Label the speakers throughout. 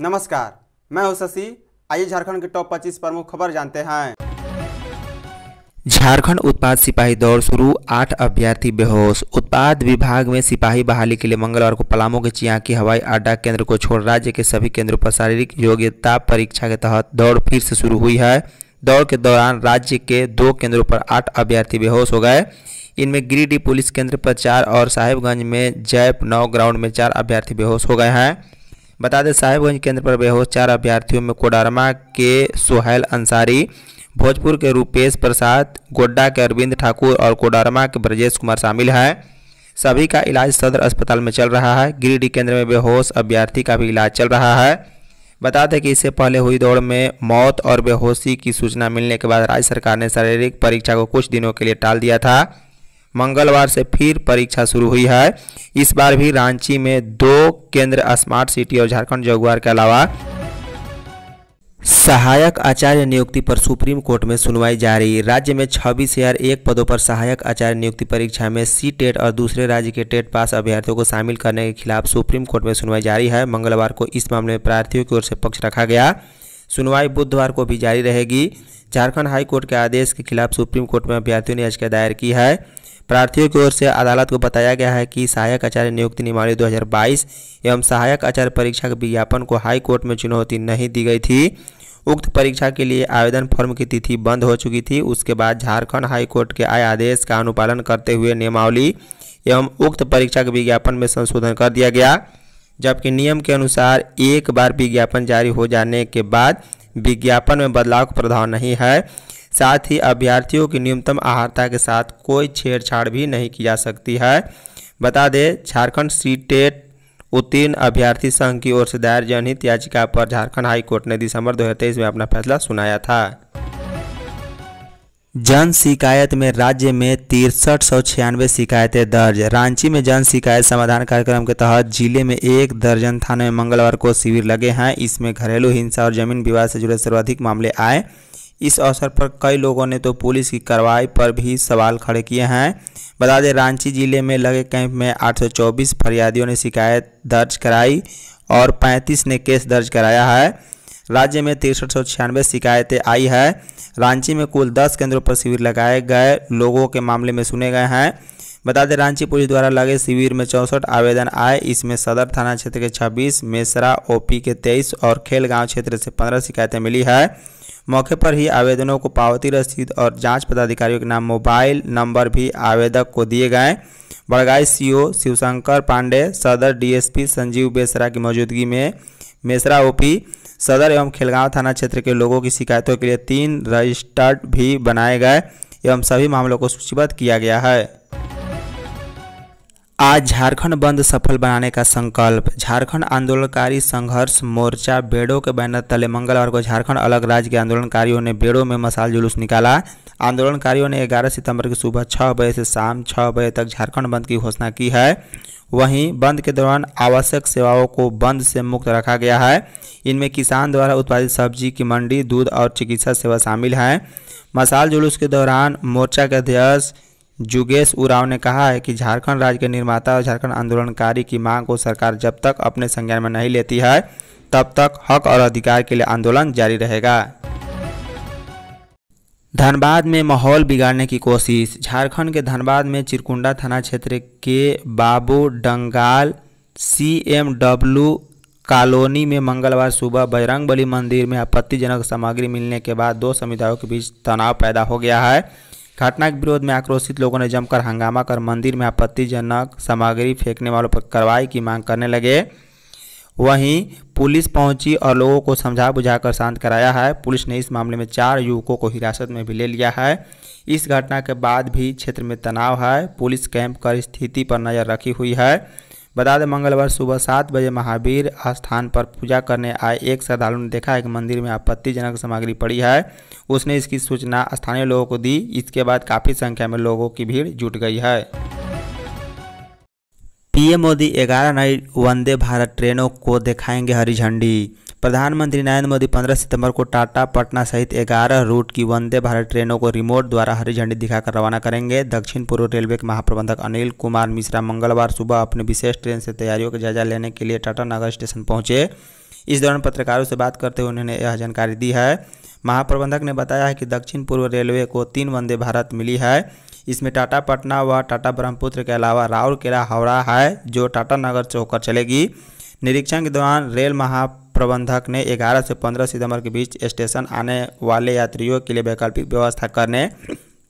Speaker 1: नमस्कार मैं हूं शशि आइए झारखंड के टॉप 25 प्रमुख खबर जानते हैं झारखंड उत्पाद सिपाही दौड़ शुरू आठ अभ्यर्थी बेहोश उत्पाद विभाग में सिपाही बहाली के लिए मंगलवार को पलामू के चियाकी हवाई अड्डा केंद्र को छोड़ राज्य के सभी केंद्रों पर शारीरिक योग्यता परीक्षा के तहत दौड़ फिर से शुरू हुई है दौड़ के दौरान राज्य के दो केंद्रों पर आठ अभ्यर्थी बेहोश हो गए इनमें गिरिडीह पुलिस केंद्र पर चार और साहिबगंज में जैप नौ ग्राउंड में चार अभ्यर्थी बेहोश हो गए हैं बता दें साहिबगंज केंद्र पर बेहोश चार अभ्यर्थियों में कोडरमा के सुहैल अंसारी भोजपुर के रूपेश प्रसाद गोड्डा के अरविंद ठाकुर और कोडरमा के ब्रजेश कुमार शामिल हैं सभी का इलाज सदर अस्पताल में चल रहा है गिरिडीह केंद्र में बेहोश अभ्यर्थी का भी इलाज चल रहा है बता दें कि इससे पहले हुई दौड़ में मौत और बेहोशी की सूचना मिलने के बाद राज्य सरकार ने शारीरिक परीक्षा को कुछ दिनों के लिए टाल दिया था मंगलवार से फिर परीक्षा शुरू हुई है इस बार भी रांची में दो केंद्र स्मार्ट सिटी और झारखंड जगुआर के अलावा सहायक आचार्य नियुक्ति पर सुप्रीम कोर्ट में सुनवाई जारी राज्य में छब्बीस हजार एक पदों पर सहायक आचार्य नियुक्ति परीक्षा में सी टेट और दूसरे राज्य के टेट पास अभ्यर्थियों को शामिल करने के खिलाफ सुप्रीम कोर्ट में सुनवाई जारी है मंगलवार को इस मामले में प्रार्थियों की ओर से पक्ष रखा गया सुनवाई बुधवार को भी जारी रहेगी झारखंड हाईकोर्ट के आदेश के खिलाफ सुप्रीम कोर्ट में अभ्यर्थियों ने याचिका दायर की है प्रार्थियों की ओर से अदालत को बताया गया है कि सहायक आचार्य नियुक्ति नियमावली 2022 एवं सहायक आचार्य परीक्षा के विज्ञापन को हाई कोर्ट में चुनौती नहीं दी गई थी उक्त परीक्षा के लिए आवेदन फॉर्म की तिथि बंद हो चुकी थी उसके बाद झारखंड हाईकोर्ट के आए आदेश का अनुपालन करते हुए नियमावली एवं उक्त परीक्षा के विज्ञापन में संशोधन कर दिया गया जबकि नियम के अनुसार एक बार विज्ञापन जारी हो जाने के बाद विज्ञापन में बदलाव का प्रावधान नहीं है साथ ही अभ्यर्थियों की न्यूनतम आहारता के साथ कोई छेड़छाड़ भी नहीं की जा सकती है बता दें झारखंड टेट उत्तीर्ण अभ्यर्थी संघ की ओर से दायर जनहित याचिका पर झारखंड हाई कोर्ट ने दिसंबर दो में अपना फैसला सुनाया था जन शिकायत में राज्य में तिरसठ सौ छियानवे शिकायतें दर्ज रांची में जन शिकायत समाधान कार्यक्रम के तहत जिले में एक दर्जन थाने में मंगलवार को शिविर लगे हैं इसमें घरेलू हिंसा और जमीन विवाद से जुड़े सर्वाधिक मामले आए इस अवसर पर कई लोगों ने तो पुलिस की कार्रवाई पर भी सवाल खड़े किए हैं बता दें रांची जिले में लगे कैंप में 824 फरियादियों ने शिकायत दर्ज कराई और 35 ने केस दर्ज कराया है राज्य में तिरसठ सौ छियानवे शिकायतें आई है रांची में कुल 10 केंद्रों पर शिविर लगाए गए लोगों के मामले में सुने गए हैं बता दें रांची पुलिस द्वारा लगे शिविर में चौंसठ आवेदन आए इसमें सदर थाना क्षेत्र के छब्बीस मेसरा ओपी के तेईस और खेल क्षेत्र से पंद्रह शिकायतें मिली है मौके पर ही आवेदनों को पावती रसीद और जांच पदाधिकारियों के नाम मोबाइल नंबर भी आवेदक को दिए गए बड़गाई सीओ शिवशंकर पांडे सदर डीएसपी संजीव बेसरा की मौजूदगी में मेसरा ओपी सदर एवं खेलगांव थाना क्षेत्र के लोगों की शिकायतों के लिए तीन रजिस्टर्ड भी बनाए गए एवं सभी मामलों को सूचीबद्ध किया गया है आज झारखंड बंद सफल बनाने का संकल्प झारखंड आंदोलनकारी संघर्ष मोर्चा बेड़ो के बैनर तले मंगलवार को झारखंड अलग राज्य के आंदोलनकारियों ने बेड़ो में मसाल जुलूस निकाला आंदोलनकारियों ने 11 सितंबर की सुबह छः बजे से शाम छः बजे तक झारखंड बंद की घोषणा की है वहीं बंद के दौरान आवश्यक सेवाओं को बंद से मुक्त रखा गया है इनमें किसान द्वारा उत्पादित सब्जी की मंडी दूध और चिकित्सा सेवा शामिल हैं मसाल जुलूस के दौरान मोर्चा के अध्यक्ष जुगेश उराव ने कहा है कि झारखंड राज्य के निर्माता और झारखंड आंदोलनकारी की मांग को सरकार जब तक अपने संज्ञान में नहीं लेती है तब तक हक और अधिकार के लिए आंदोलन जारी रहेगा धनबाद में माहौल बिगाड़ने की कोशिश झारखंड के धनबाद में चिरकुंडा थाना क्षेत्र के बाबू डंगाल डब्ल्यू कॉलोनी में मंगलवार सुबह बजरंगबली मंदिर में आपत्तिजनक सामग्री मिलने के बाद दो समुदायों के बीच तनाव पैदा हो गया है घटना के विरोध में आक्रोशित लोगों ने जमकर हंगामा कर मंदिर में आपत्तिजनक सामग्री फेंकने वालों पर कार्रवाई की मांग करने लगे वहीं पुलिस पहुंची और लोगों को समझा बुझाकर शांत कराया है पुलिस ने इस मामले में चार युवकों को हिरासत में भी ले लिया है इस घटना के बाद भी क्षेत्र में तनाव है पुलिस कैंप कर स्थिति पर नज़र रखी हुई है बता दें मंगलवार सुबह सात बजे महावीर स्थान पर पूजा करने आए एक श्रद्धालु ने देखा है कि मंदिर में आपत्तिजनक सामग्री पड़ी है उसने इसकी सूचना स्थानीय लोगों को दी इसके बाद काफ़ी संख्या में लोगों की भीड़ जुट गई है पीएम मोदी 11 नई वंदे भारत ट्रेनों को दिखाएंगे हरी झंडी प्रधानमंत्री नरेंद्र मोदी 15 सितंबर को टाटा पटना सहित 11 रूट की वंदे भारत ट्रेनों को रिमोट द्वारा हरी झंडी दिखाकर रवाना करेंगे दक्षिण पूर्व रेलवे के महाप्रबंधक अनिल कुमार मिश्रा मंगलवार सुबह अपने विशेष ट्रेन से तैयारियों का जायजा लेने के लिए टाटा नगर स्टेशन पहुंचे इस दौरान पत्रकारों से बात करते हुए उन्होंने यह जानकारी दी है महाप्रबंधक ने बताया है कि दक्षिण पूर्व रेलवे को तीन वंदे भारत मिली है इसमें टाटा पटना व टाटा ब्रह्मपुत्र के अलावा राउरकेला हावड़ा है जो टाटा नगर से होकर चलेगी निरीक्षण के दौरान रेल महा प्रबंधक ने 11 से 15 सितंबर के बीच स्टेशन आने वाले यात्रियों के लिए वैकल्पिक व्यवस्था करने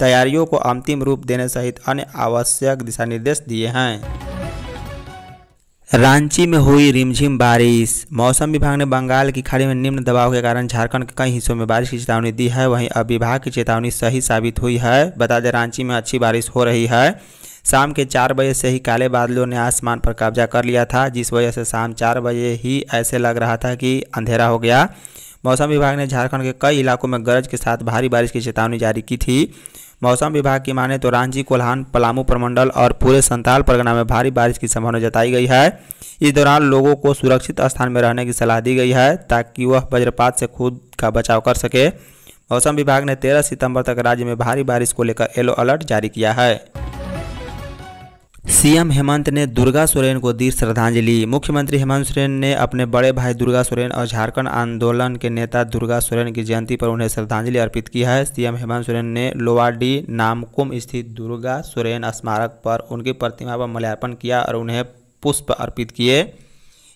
Speaker 1: तैयारियों को अंतिम रूप देने सहित अन्य आवश्यक दिशा निर्देश दिए हैं रांची में हुई रिमझिम बारिश मौसम विभाग ने बंगाल की खाड़ी में निम्न दबाव के कारण झारखंड के कई हिस्सों में बारिश की चेतावनी दी है वहीं अब विभाग की चेतावनी सही साबित हुई है बता दें रांची में अच्छी बारिश हो रही है शाम के चार बजे से ही काले बादलों ने आसमान पर कब्जा कर लिया था जिस वजह से शाम चार बजे ही ऐसे लग रहा था कि अंधेरा हो गया मौसम विभाग ने झारखंड के कई इलाकों में गरज के साथ भारी बारिश की चेतावनी जारी की थी मौसम विभाग की माने तो रांची कोल्हान पलामू प्रमंडल और पूरे संताल परगना में भारी बारिश की संभावना जताई गई है इस दौरान लोगों को सुरक्षित स्थान में रहने की सलाह दी गई है ताकि वह वज्रपात से खुद का बचाव कर सके मौसम विभाग ने 13 सितंबर तक राज्य में भारी बारिश को लेकर येलो अलर्ट जारी किया है सीएम हेमंत ने दुर्गा सोरेन को दी श्रद्धांजलि मुख्यमंत्री हेमंत सोरेन ने अपने बड़े भाई दुर्गा सोरेन और झारखंड आंदोलन के नेता दुर्गा सोरेन की जयंती पर उन्हें श्रद्धांजलि अर्पित की है सीएम हेमंत सोरेन ने लोवाडी नामकुम स्थित दुर्गा सोरेन स्मारक पर उनकी प्रतिमा पर मल्यार्पण किया और उन्हें पुष्प अर्पित किए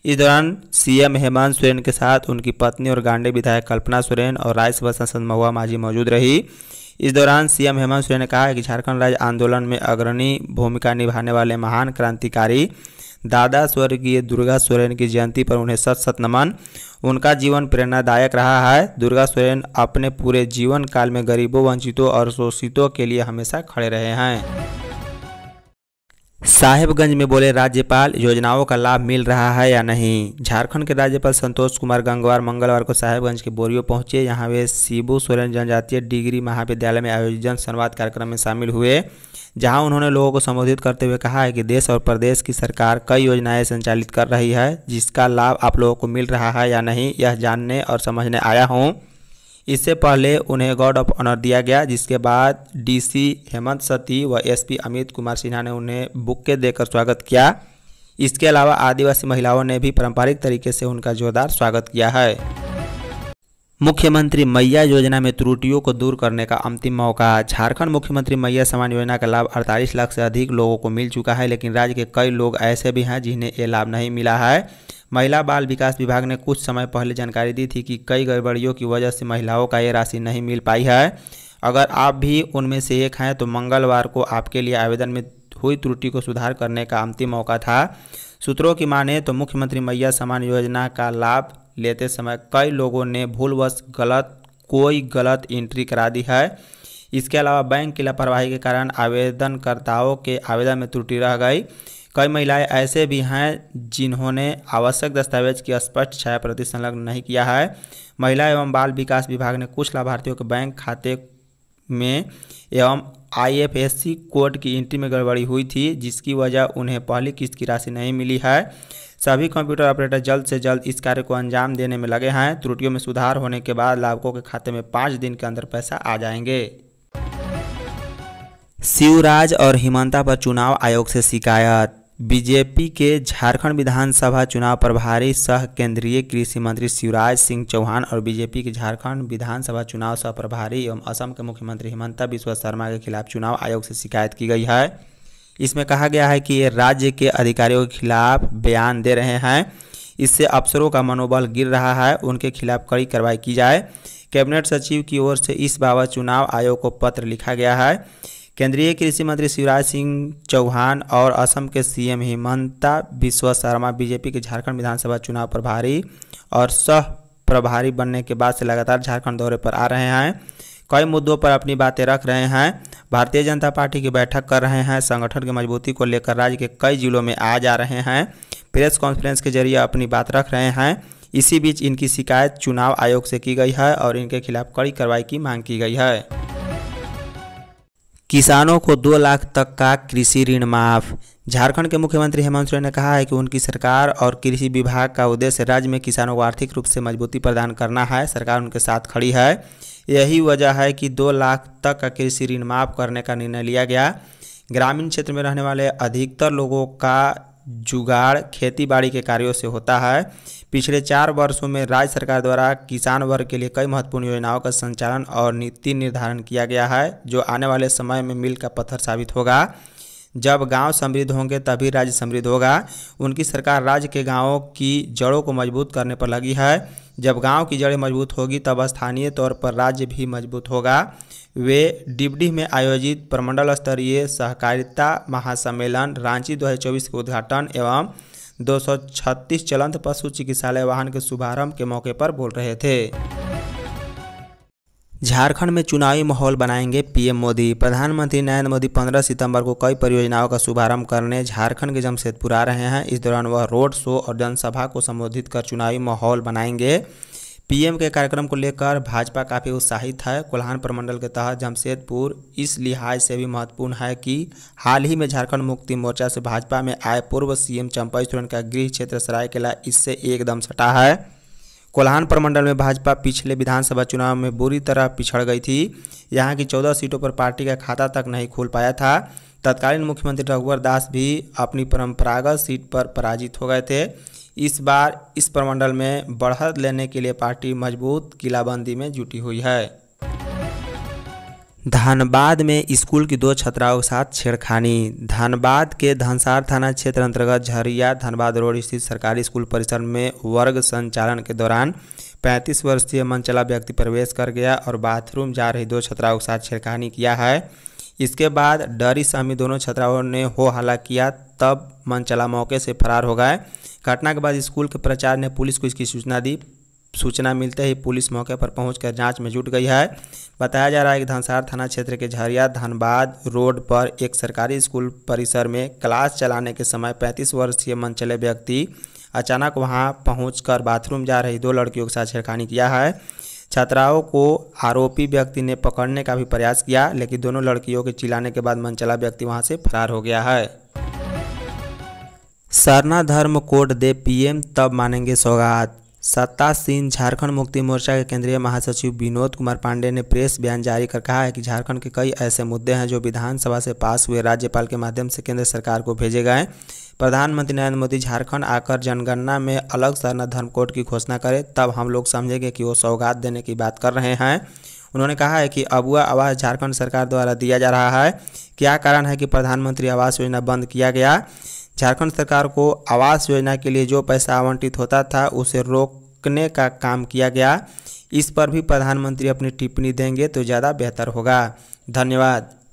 Speaker 1: इस दौरान सीएम हेमंत सोरेन के साथ उनकी पत्नी और गांडे विधायक कल्पना सोरेन और राज्यसभा सांसद महुआ माझी मौजूद रही इस दौरान सीएम हेमंत सोरेन ने कहा कि झारखंड राज्य आंदोलन में अग्रणी भूमिका निभाने वाले महान क्रांतिकारी दादा स्वर्गीय दुर्गा सोरेन की जयंती पर उन्हें सत सत नमन उनका जीवन प्रेरणादायक रहा है दुर्गा सोरेन अपने पूरे जीवन काल में गरीबों वंचितों और शोषितों के लिए हमेशा खड़े रहे हैं साहेबगंज में बोले राज्यपाल योजनाओं का लाभ मिल रहा है या नहीं झारखंड के राज्यपाल संतोष कुमार गंगवार मंगलवार को साहेबगंज के बोरियो पहुंचे यहां वे शिबू सोरेन जनजातीय डिग्री महाविद्यालय में आयोजित जन संवाद कार्यक्रम में शामिल हुए जहां उन्होंने लोगों को संबोधित करते हुए कहा है कि देश और प्रदेश की सरकार कई योजनाएँ संचालित कर रही है जिसका लाभ आप लोगों को मिल रहा है या नहीं यह जानने और समझने आया हूँ इससे पहले उन्हें गार्ड ऑफ ऑनर दिया गया जिसके बाद डीसी हेमंत सती व एसपी अमित कुमार सिन्हा ने उन्हें बुक्के देकर स्वागत किया इसके अलावा आदिवासी महिलाओं ने भी पारंपरिक तरीके से उनका जोरदार स्वागत किया है मुख्यमंत्री मैया योजना में त्रुटियों को दूर करने का अंतिम मौका झारखंड मुख्यमंत्री मैया समान योजना का लाभ 48 लाख से अधिक लोगों को मिल चुका है लेकिन राज्य के कई लोग ऐसे भी हैं जिन्हें ये लाभ नहीं मिला है महिला बाल विकास विभाग ने कुछ समय पहले जानकारी दी थी कि कई गड़बड़ियों की वजह से महिलाओं का ये राशि नहीं मिल पाई है अगर आप भी उनमें से एक हैं तो मंगलवार को आपके लिए आवेदन में हुई त्रुटि को सुधार करने का अंतिम मौका था सूत्रों की माने तो मुख्यमंत्री मैया समान योजना का लाभ लेते समय कई लोगों ने भूलवश गलत कोई गलत एंट्री करा दी है इसके अलावा बैंक की लापरवाही के कारण आवेदनकर्ताओं के आवेदन में त्रुटि रह गई कई महिलाएं ऐसे भी हैं जिन्होंने आवश्यक दस्तावेज की स्पष्ट छाया प्रति संलग्न नहीं किया है महिला एवं बाल विकास विभाग ने कुछ लाभार्थियों के बैंक खाते में एवं आईएफएससी कोड की एंट्री में गड़बड़ी हुई थी जिसकी वजह उन्हें पहली किस्त की राशि नहीं मिली है सभी कंप्यूटर ऑपरेटर जल्द से जल्द इस कार्य को अंजाम देने में लगे हैं त्रुटियों में सुधार होने के बाद लाभुकों के खाते में पाँच दिन के अंदर पैसा आ जाएंगे शिवराज और हिमंता पर चुनाव आयोग से शिकायत बीजेपी के झारखंड विधानसभा चुनाव प्रभारी सह केंद्रीय कृषि मंत्री शिवराज सिंह चौहान और बीजेपी के झारखंड विधानसभा चुनाव सह प्रभारी एवं असम के मुख्यमंत्री हेमंत बिश्व शर्मा के खिलाफ चुनाव आयोग से शिकायत की गई है इसमें कहा गया है कि ये राज्य के अधिकारियों के खिलाफ बयान दे रहे हैं इससे अफसरों का मनोबल गिर रहा है उनके खिलाफ कड़ी कार्रवाई की जाए कैबिनेट सचिव की ओर से इस बाबत चुनाव आयोग को पत्र लिखा गया है केंद्रीय कृषि मंत्री शिवराज सिंह चौहान और असम के सीएम हेमंता विश्व शर्मा बीजेपी के झारखंड विधानसभा चुनाव प्रभारी और सह प्रभारी बनने के बाद से लगातार झारखंड दौरे पर आ रहे हैं कई मुद्दों पर अपनी बातें रख रहे हैं भारतीय जनता पार्टी की बैठक कर रहे हैं संगठन की मजबूती को लेकर राज्य के कई जिलों में आ जा रहे हैं प्रेस कॉन्फ्रेंस के जरिए अपनी बात रख रहे हैं इसी बीच इनकी शिकायत चुनाव आयोग से की गई है और इनके खिलाफ कड़ी कार्रवाई की मांग की गई है किसानों को दो लाख तक का कृषि ऋण माफ झारखंड के मुख्यमंत्री हेमंत सोरेन ने कहा है कि उनकी सरकार और कृषि विभाग का उद्देश्य राज्य में किसानों को आर्थिक रूप से मजबूती प्रदान करना है सरकार उनके साथ खड़ी है यही वजह है कि दो लाख तक का कृषि ऋण माफ करने का निर्णय लिया गया ग्रामीण क्षेत्र में रहने वाले अधिकतर लोगों का जुगाड़ खेती बाड़ी के कार्यों से होता है पिछले चार वर्षों में राज्य सरकार द्वारा किसान वर्ग के लिए कई महत्वपूर्ण योजनाओं का संचालन और नीति निर्धारण किया गया है जो आने वाले समय में मिल का पत्थर साबित होगा जब गांव समृद्ध होंगे तभी राज्य समृद्ध होगा उनकी सरकार राज्य के गांवों की जड़ों को मजबूत करने पर लगी है जब गांव की जड़ें मजबूत होगी तब स्थानीय तौर पर राज्य भी मजबूत होगा वे डिबडी में आयोजित प्रमंडल स्तरीय सहकारिता महासम्मेलन रांची 2024 के उद्घाटन एवं दो सौ छत्तीस चलंत पशु चिकित्सालय वाहन के शुभारंभ के मौके पर बोल रहे थे झारखंड में चुनावी माहौल बनाएंगे पीएम मोदी प्रधानमंत्री नरेंद्र मोदी 15 सितंबर को कई परियोजनाओं का शुभारंभ करने झारखंड के जमशेदपुर आ रहे हैं इस दौरान वह रोड शो और जनसभा को संबोधित कर चुनावी माहौल बनाएंगे पीएम के कार्यक्रम को लेकर भाजपा काफ़ी उत्साहित है कोल्हान प्रमंडल के तहत जमशेदपुर इस लिहाज से भी महत्वपूर्ण है कि हाल ही में झारखंड मुक्ति मोर्चा से भाजपा में आए पूर्व सीएम चंपाई सोरेन का गृह क्षेत्र सरायकेला इससे एकदम सटा है कोल्हान प्रमंडल में भाजपा पिछले विधानसभा चुनाव में बुरी तरह पिछड़ गई थी यहाँ की चौदह सीटों पर पार्टी का खाता तक नहीं खोल पाया था तत्कालीन मुख्यमंत्री रघुवर दास भी अपनी परंपरागत सीट पर पराजित हो गए थे इस बार इस प्रमंडल में बढ़त लेने के लिए पार्टी मजबूत किलाबंदी में जुटी हुई है धानबाद में स्कूल की दो छात्राओं के साथ छेड़खानी धनबाद के धनसार थाना क्षेत्र अंतर्गत झरिया धनबाद रोड स्थित सरकारी स्कूल परिसर में वर्ग संचालन के दौरान 35 वर्षीय मनचला व्यक्ति प्रवेश कर गया और बाथरूम जा रही दो छात्राओं के साथ छेड़खानी किया है इसके बाद डरी सामी दोनों छात्राओं ने हो हल्ला किया तब मनचला मौके से फरार हो गए घटना के बाद स्कूल के प्राचार्य ने पुलिस को इसकी सूचना दी सूचना मिलते ही पुलिस मौके पर पहुंचकर जांच में जुट गई है बताया जा रहा है कि धनसार थाना क्षेत्र के झरिया धनबाद रोड पर एक सरकारी स्कूल परिसर में क्लास चलाने के समय 35 वर्षीय मनचले व्यक्ति अचानक वहां पहुंचकर बाथरूम जा रही दो लड़कियों के साथ छेड़खानी किया है छात्राओं को आरोपी व्यक्ति ने पकड़ने का भी प्रयास किया लेकिन दोनों लड़कियों के चिल्लाने के बाद मनचला व्यक्ति वहाँ से फरार हो गया है सरना धर्म कोड दे पीएम तब मानेंगे सौगात सत्तासीन झारखंड मुक्ति मोर्चा के केंद्रीय महासचिव विनोद कुमार पांडे ने प्रेस बयान जारी कर कहा है कि झारखंड के कई ऐसे मुद्दे हैं जो विधानसभा से पास हुए राज्यपाल के माध्यम से केंद्र सरकार को भेजे गए प्रधानमंत्री नरेंद्र मोदी झारखंड आकर जनगणना में अलग सरना धर्म कोड की घोषणा करें तब हम लोग समझेंगे कि वो सौगात देने की बात कर रहे हैं उन्होंने कहा है कि अबुआ आवास झारखंड सरकार द्वारा दिया जा रहा है क्या कारण है कि प्रधानमंत्री आवास योजना बंद किया गया झारखंड सरकार को आवास योजना के लिए जो पैसा आवंटित होता था उसे रोकने का काम किया गया इस पर भी प्रधानमंत्री अपनी टिप्पणी देंगे तो ज़्यादा बेहतर होगा धन्यवाद